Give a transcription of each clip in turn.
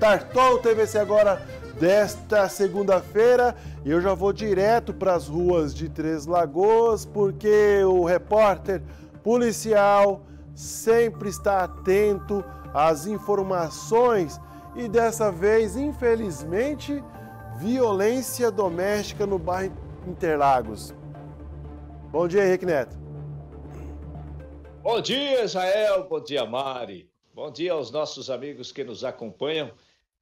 Tartol TVC agora desta segunda-feira. E eu já vou direto para as ruas de Três Lagoas, porque o repórter policial sempre está atento às informações e dessa vez, infelizmente, violência doméstica no bairro Interlagos. Bom dia, Henrique Neto. Bom dia, Israel. Bom dia, Mari. Bom dia aos nossos amigos que nos acompanham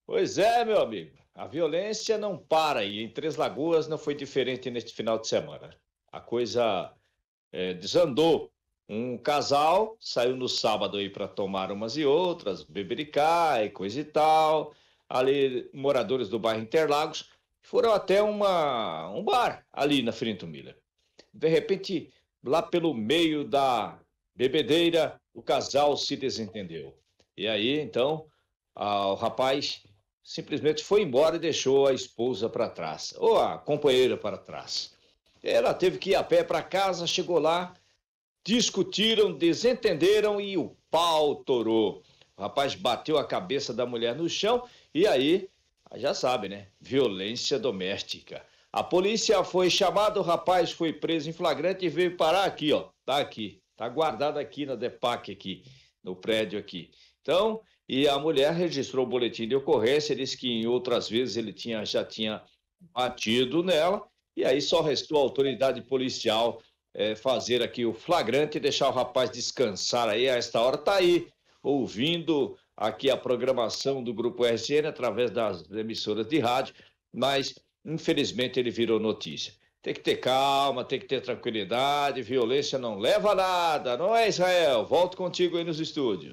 Pois é, meu amigo. A violência não para e em Três Lagoas não foi diferente neste final de semana. A coisa é, desandou. Um casal saiu no sábado aí para tomar umas e outras, bebericar e coisa e tal. Ali, moradores do bairro Interlagos foram até uma, um bar ali na frente do Miller. De repente, lá pelo meio da bebedeira, o casal se desentendeu. E aí, então, o rapaz simplesmente foi embora e deixou a esposa para trás, ou a companheira para trás. Ela teve que ir a pé para casa, chegou lá, discutiram, desentenderam e o pau torou. O rapaz bateu a cabeça da mulher no chão e aí, já sabe, né? Violência doméstica. A polícia foi chamada, o rapaz foi preso em flagrante e veio parar aqui, ó. Tá aqui, tá guardado aqui na DEPAC aqui, no prédio aqui. Então, e a mulher registrou o boletim de ocorrência, disse que em outras vezes ele tinha, já tinha batido nela, e aí só restou a autoridade policial é, fazer aqui o flagrante e deixar o rapaz descansar aí a esta hora. Tá aí, ouvindo aqui a programação do Grupo RCN através das emissoras de rádio, mas infelizmente ele virou notícia. Tem que ter calma, tem que ter tranquilidade, violência não leva a nada, não é, Israel? Volto contigo aí nos estúdios.